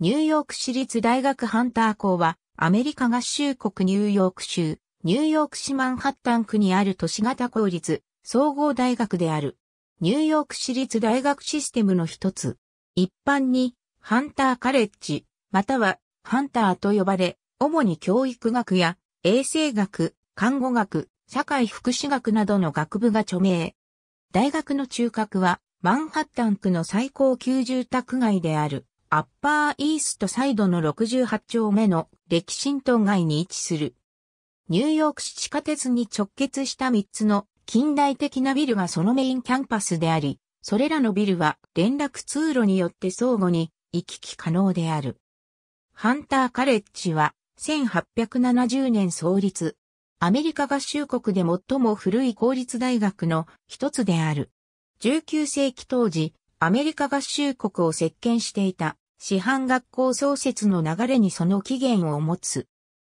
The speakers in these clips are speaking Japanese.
ニューヨーク市立大学ハンター校は、アメリカ合衆国ニューヨーク州、ニューヨーク市マンハッタン区にある都市型公立、総合大学である。ニューヨーク市立大学システムの一つ。一般に、ハンターカレッジ、または、ハンターと呼ばれ、主に教育学や、衛生学、看護学、社会福祉学などの学部が著名。大学の中核は、マンハッタン区の最高級住宅街である。アッパーイーストサイドの68丁目のレキシントン街に位置する。ニューヨーク市地下鉄に直結した3つの近代的なビルがそのメインキャンパスであり、それらのビルは連絡通路によって相互に行き来可能である。ハンターカレッジは1870年創立。アメリカ合衆国で最も古い公立大学の一つである。19世紀当時、アメリカ合衆国を席巻していた師範学校創設の流れにその起源を持つ。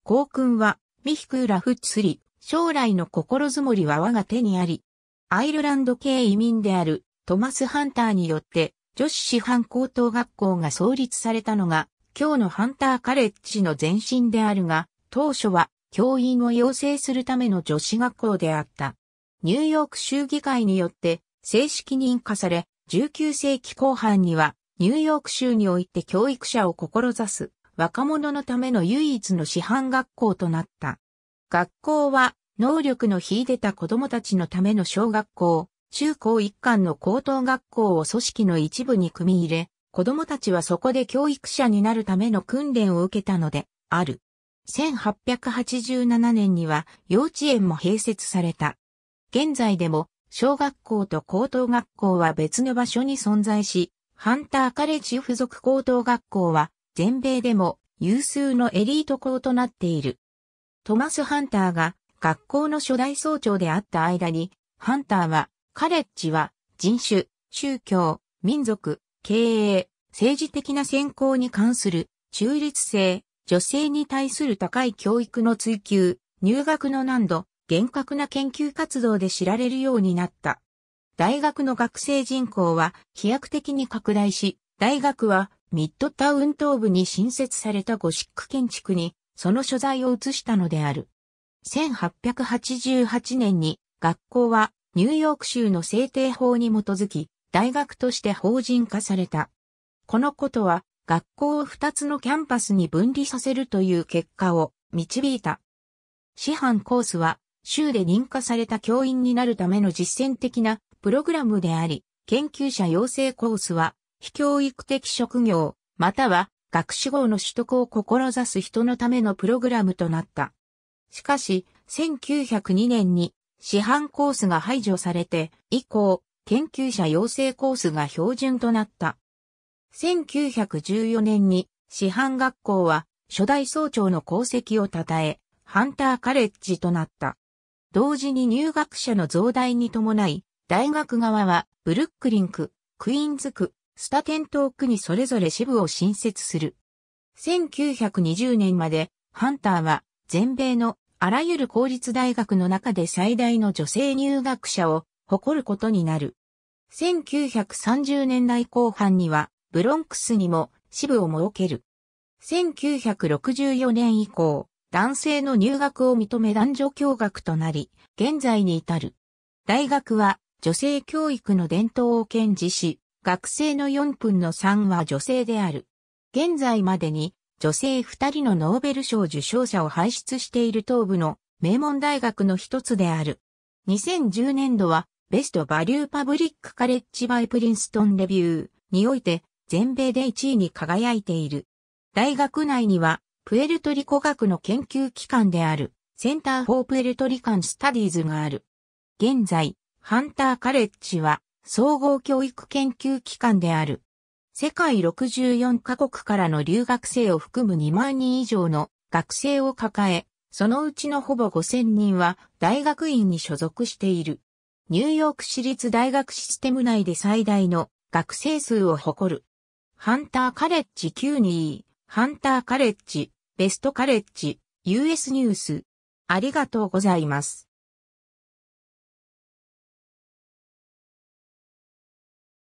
校訓は、ミヒクーラフツリ、将来の心づもりは我が手にあり、アイルランド系移民であるトマス・ハンターによって女子師範高等学校が創立されたのが、今日のハンターカレッジの前身であるが、当初は教員を養成するための女子学校であった。ニューヨーク州議会によって正式認可され、19世紀後半にはニューヨーク州において教育者を志す若者のための唯一の師範学校となった。学校は能力の秀でた子供たちのための小学校、中高一貫の高等学校を組織の一部に組み入れ、子供たちはそこで教育者になるための訓練を受けたので、ある。1887年には幼稚園も併設された。現在でも小学校と高等学校は別の場所に存在し、ハンターカレッジ付属高等学校は全米でも有数のエリート校となっている。トマス・ハンターが学校の初代総長であった間に、ハンターはカレッジは人種、宗教、民族、経営、政治的な選考に関する中立性、女性に対する高い教育の追求、入学の難度、厳格な研究活動で知られるようになった。大学の学生人口は飛躍的に拡大し、大学はミッドタウン東部に新設されたゴシック建築にその所在を移したのである。1888年に学校はニューヨーク州の制定法に基づき大学として法人化された。このことは学校を2つのキャンパスに分離させるという結果を導いた。師範コースは州で認可された教員になるための実践的なプログラムであり、研究者養成コースは、非教育的職業、または学士号の取得を志す人のためのプログラムとなった。しかし、1902年に市販コースが排除されて、以降、研究者養成コースが標準となった。1914年に市販学校は初代総長の功績を称え、ハンターカレッジとなった。同時に入学者の増大に伴い、大学側はブルックリン区、クイーンズ区、スタテントー区にそれぞれ支部を新設する。1920年までハンターは全米のあらゆる公立大学の中で最大の女性入学者を誇ることになる。1930年代後半にはブロンクスにも支部を設ける。1964年以降、男性の入学を認め男女共学となり、現在に至る。大学は女性教育の伝統を堅持し、学生の4分の3は女性である。現在までに女性2人のノーベル賞受賞者を輩出している東部の名門大学の一つである。2010年度はベストバリューパブリックカレッジバイプリンストンレビューにおいて全米で1位に輝いている。大学内にはプエルトリコ学の研究機関である、センター・フォー・プエルトリカン・スタディーズがある。現在、ハンター・カレッジは、総合教育研究機関である。世界64カ国からの留学生を含む2万人以上の学生を抱え、そのうちのほぼ5000人は大学院に所属している。ニューヨーク市立大学システム内で最大の学生数を誇る。ハンターカレッジ 92E、ハンターカレッジベストカレッジ、US ニュース。ありがとうございます。